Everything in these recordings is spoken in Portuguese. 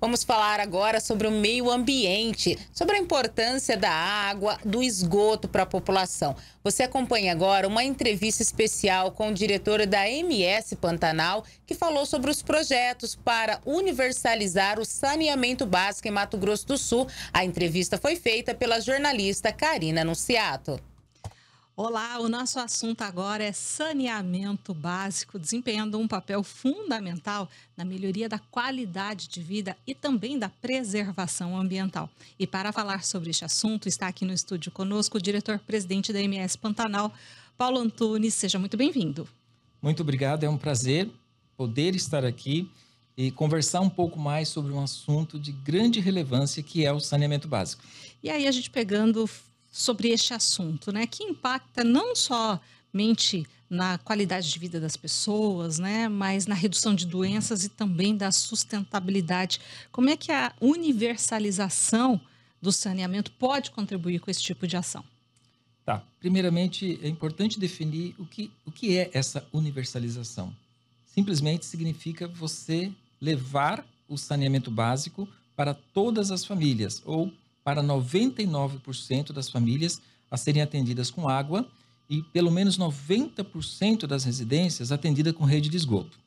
Vamos falar agora sobre o meio ambiente, sobre a importância da água, do esgoto para a população. Você acompanha agora uma entrevista especial com o diretor da MS Pantanal, que falou sobre os projetos para universalizar o saneamento básico em Mato Grosso do Sul. A entrevista foi feita pela jornalista Karina Anunciato. Olá, o nosso assunto agora é saneamento básico, desempenhando um papel fundamental na melhoria da qualidade de vida e também da preservação ambiental. E para falar sobre este assunto, está aqui no estúdio conosco o diretor-presidente da MS Pantanal, Paulo Antunes. Seja muito bem-vindo. Muito obrigado, é um prazer poder estar aqui e conversar um pouco mais sobre um assunto de grande relevância que é o saneamento básico. E aí a gente pegando sobre este assunto, né? Que impacta não somente na qualidade de vida das pessoas, né? Mas na redução de doenças e também da sustentabilidade. Como é que a universalização do saneamento pode contribuir com esse tipo de ação? Tá. Primeiramente, é importante definir o que, o que é essa universalização. Simplesmente significa você levar o saneamento básico para todas as famílias ou para 99% das famílias a serem atendidas com água e pelo menos 90% das residências atendida com rede de esgoto.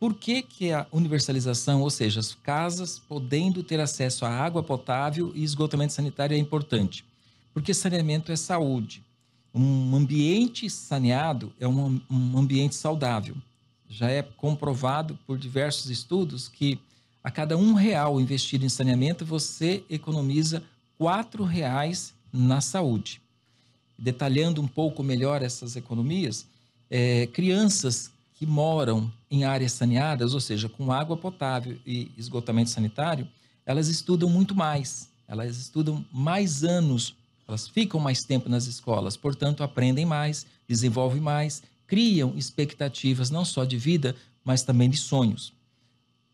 Por que, que a universalização, ou seja, as casas podendo ter acesso à água potável e esgotamento sanitário é importante? Porque saneamento é saúde. Um ambiente saneado é um, um ambiente saudável. Já é comprovado por diversos estudos que a cada um real investido em saneamento, você economiza quatro reais na saúde. Detalhando um pouco melhor essas economias, é, crianças que moram em áreas saneadas, ou seja, com água potável e esgotamento sanitário, elas estudam muito mais, elas estudam mais anos, elas ficam mais tempo nas escolas, portanto, aprendem mais, desenvolvem mais, criam expectativas não só de vida, mas também de sonhos.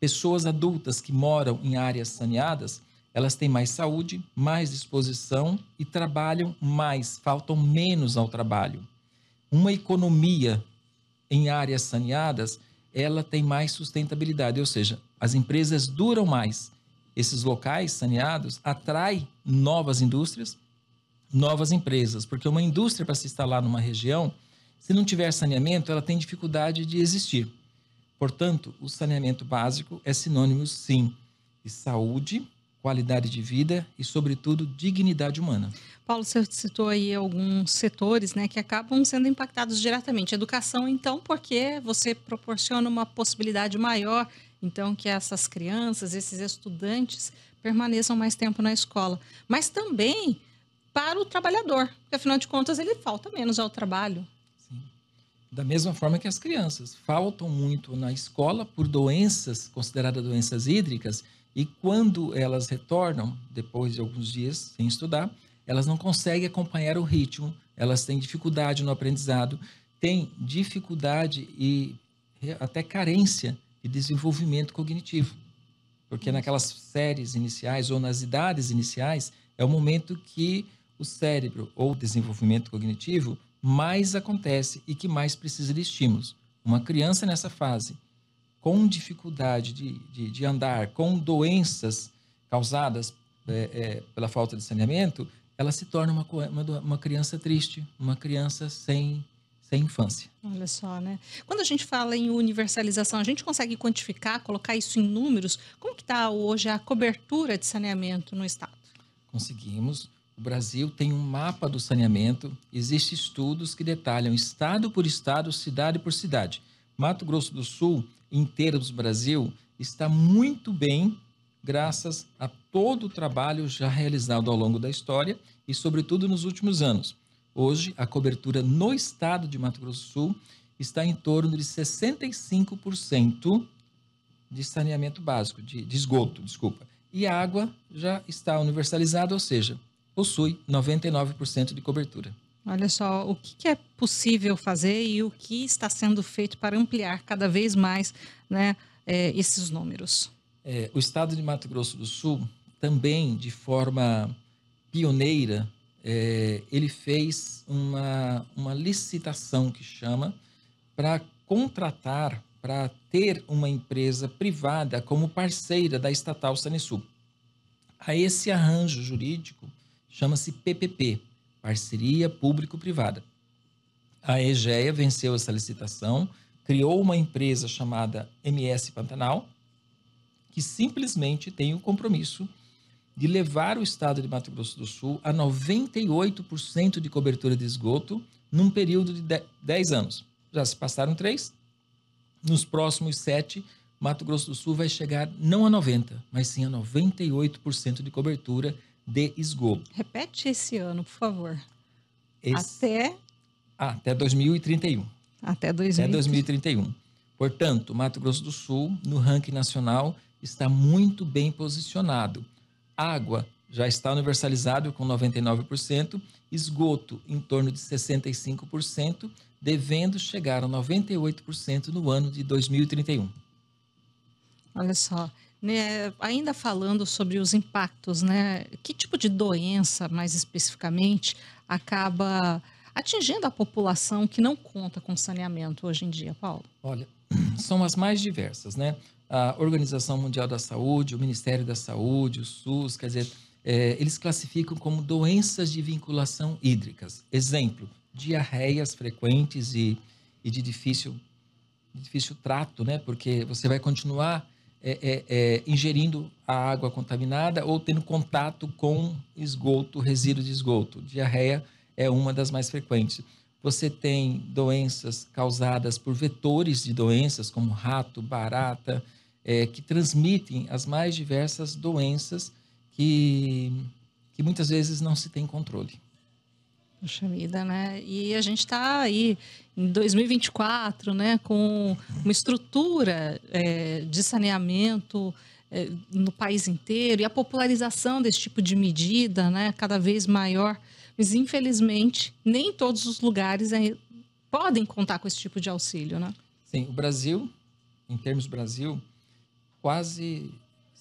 Pessoas adultas que moram em áreas saneadas, elas têm mais saúde, mais disposição e trabalham mais, faltam menos ao trabalho. Uma economia em áreas saneadas, ela tem mais sustentabilidade, ou seja, as empresas duram mais. Esses locais saneados atraem novas indústrias, novas empresas, porque uma indústria para se instalar numa região, se não tiver saneamento, ela tem dificuldade de existir. Portanto, o saneamento básico é sinônimo, sim, de saúde, qualidade de vida e, sobretudo, dignidade humana. Paulo, você citou aí alguns setores né, que acabam sendo impactados diretamente. Educação, então, porque você proporciona uma possibilidade maior, então, que essas crianças, esses estudantes permaneçam mais tempo na escola. Mas também para o trabalhador, porque afinal de contas ele falta menos ao trabalho, da mesma forma que as crianças faltam muito na escola por doenças consideradas doenças hídricas e quando elas retornam depois de alguns dias sem estudar, elas não conseguem acompanhar o ritmo, elas têm dificuldade no aprendizado, têm dificuldade e até carência de desenvolvimento cognitivo. Porque naquelas séries iniciais ou nas idades iniciais é o momento que o cérebro ou desenvolvimento cognitivo mais acontece e que mais precisa de estímulos. Uma criança nessa fase, com dificuldade de, de, de andar, com doenças causadas é, é, pela falta de saneamento, ela se torna uma, uma, uma criança triste, uma criança sem sem infância. Olha só, né? Quando a gente fala em universalização, a gente consegue quantificar, colocar isso em números? Como que está hoje a cobertura de saneamento no estado? Conseguimos. O Brasil tem um mapa do saneamento, existem estudos que detalham estado por estado, cidade por cidade. Mato Grosso do Sul, inteiro do Brasil, está muito bem graças a todo o trabalho já realizado ao longo da história e, sobretudo, nos últimos anos. Hoje, a cobertura no estado de Mato Grosso do Sul está em torno de 65% de saneamento básico, de, de esgoto, desculpa. E a água já está universalizada, ou seja, possui 99% de cobertura. Olha só, o que é possível fazer e o que está sendo feito para ampliar cada vez mais né, é, esses números? É, o estado de Mato Grosso do Sul também, de forma pioneira, é, ele fez uma, uma licitação que chama para contratar, para ter uma empresa privada como parceira da estatal Sanesul. A esse arranjo jurídico, chama-se PPP Parceria Público-Privada. A EGEA venceu essa licitação, criou uma empresa chamada MS Pantanal, que simplesmente tem o um compromisso de levar o estado de Mato Grosso do Sul a 98% de cobertura de esgoto num período de 10 anos. Já se passaram três. Nos próximos sete, Mato Grosso do Sul vai chegar não a 90%, mas sim a 98% de cobertura de esgoto. Repete esse ano, por favor. Esse... Até. Ah, até 2031. Até 2031. Até 2031. Portanto, Mato Grosso do Sul, no ranking nacional, está muito bem posicionado. Água já está universalizado com 99%, esgoto em torno de 65%, devendo chegar a 98% no ano de 2031. Olha só, né, ainda falando sobre os impactos, né, que tipo de doença, mais especificamente, acaba atingindo a população que não conta com saneamento hoje em dia, Paulo? Olha, são as mais diversas, né? A Organização Mundial da Saúde, o Ministério da Saúde, o SUS, quer dizer, é, eles classificam como doenças de vinculação hídricas. Exemplo, diarreias frequentes e, e de difícil, difícil trato, né? Porque você vai continuar é, é, é, ingerindo a água contaminada ou tendo contato com esgoto, resíduo de esgoto. Diarreia é uma das mais frequentes. Você tem doenças causadas por vetores de doenças, como rato, barata, é, que transmitem as mais diversas doenças que, que muitas vezes não se tem controle. Puxa vida, né? E a gente está aí em 2024, né, com uma estrutura é, de saneamento é, no país inteiro e a popularização desse tipo de medida, né, cada vez maior. Mas infelizmente nem todos os lugares é, podem contar com esse tipo de auxílio, né? Sim, o Brasil, em termos Brasil, quase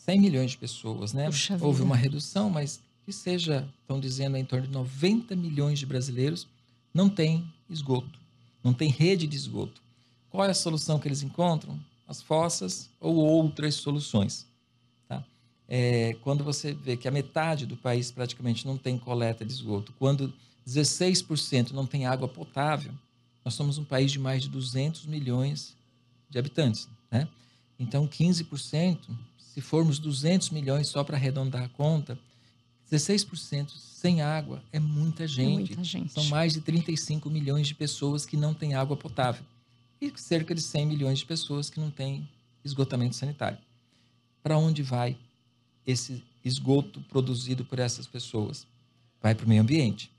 100 milhões de pessoas, né? Houve uma redução, mas que seja, estão dizendo, em torno de 90 milhões de brasileiros, não tem esgoto, não tem rede de esgoto. Qual é a solução que eles encontram? As fossas ou outras soluções. Tá? É, quando você vê que a metade do país praticamente não tem coleta de esgoto, quando 16% não tem água potável, nós somos um país de mais de 200 milhões de habitantes. Né? Então, 15%, se formos 200 milhões só para arredondar a conta, 16% sem água é muita é gente. muita gente. São mais de 35 milhões de pessoas que não têm água potável e cerca de 100 milhões de pessoas que não têm esgotamento sanitário. Para onde vai esse esgoto produzido por essas pessoas? Vai para o meio ambiente.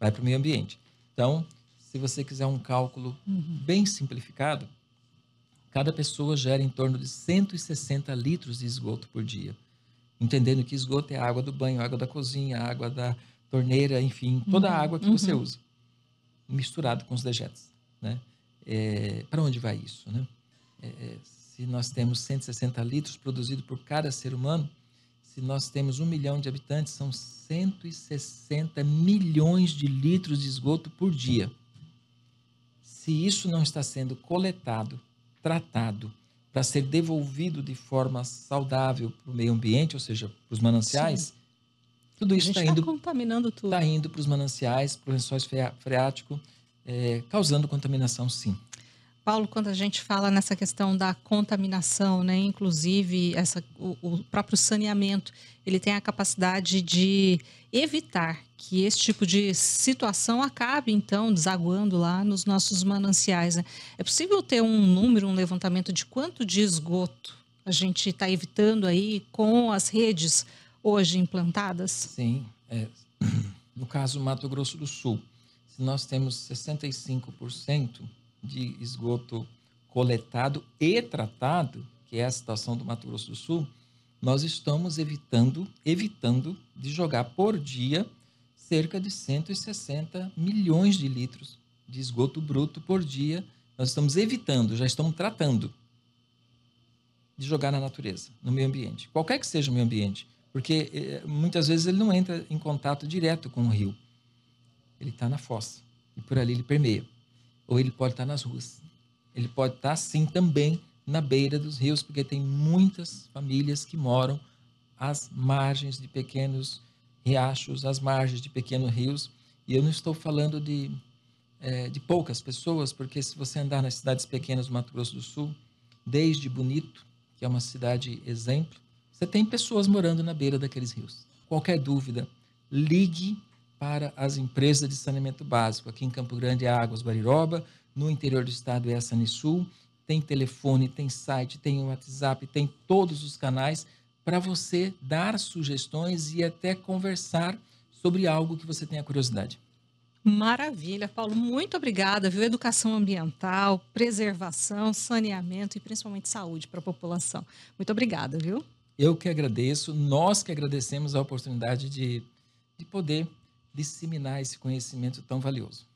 Vai para o meio ambiente. Então, se você quiser um cálculo uhum. bem simplificado, cada pessoa gera em torno de 160 litros de esgoto por dia entendendo que esgoto é a água do banho, a água da cozinha, a água da torneira, enfim, toda a uhum, água que uhum. você usa, misturado com os dejetos. Né? É, Para onde vai isso? Né? É, é se nós temos 160 litros produzidos por cada ser humano, se nós temos um milhão de habitantes, são 160 milhões de litros de esgoto por dia. Se isso não está sendo coletado, tratado para ser devolvido de forma saudável para o meio ambiente, ou seja, para os mananciais, Sim. tudo isso está tá indo, contaminando tudo. está indo para os mananciais, para o lençóis freático, é, causando contaminação, sim. Paulo, quando a gente fala nessa questão da contaminação, né, inclusive essa, o, o, próprio saneamento, ele tem a capacidade de evitar que esse tipo de situação acabe, então, desaguando lá nos nossos mananciais. Né? É possível ter um número, um levantamento de quanto de esgoto a gente está evitando aí com as redes hoje implantadas? Sim. É, no caso Mato Grosso do Sul, nós temos 65% de esgoto coletado e tratado, que é a situação do Mato Grosso do Sul, nós estamos evitando, evitando de jogar por dia cerca de 160 milhões de litros de esgoto bruto por dia. Nós estamos evitando, já estamos tratando de jogar na natureza, no meio ambiente, qualquer que seja o meio ambiente, porque eh, muitas vezes ele não entra em contato direto com o rio. Ele está na fossa e por ali ele permeia ou ele pode estar nas ruas. Ele pode estar, sim, também na beira dos rios, porque tem muitas famílias que moram às margens de pequenos riachos, às margens de pequenos rios. E eu não estou falando de, é, de poucas pessoas, porque se você andar nas cidades pequenas do Mato Grosso do Sul, desde Bonito, que é uma cidade exemplo, você tem pessoas morando na beira daqueles rios. Qualquer dúvida, ligue para as empresas de saneamento básico. Aqui em Campo Grande é a Águas Bariroba, no interior do estado é a Sanisul. Tem telefone, tem site, tem WhatsApp, tem todos os canais para você dar sugestões e até conversar sobre algo que você tenha curiosidade. Maravilha, Paulo. Muito obrigada, viu? Educação ambiental, preservação, saneamento e principalmente saúde para a população. Muito obrigada, viu? Eu que agradeço, nós que agradecemos a oportunidade de, de poder disseminar esse conhecimento tão valioso.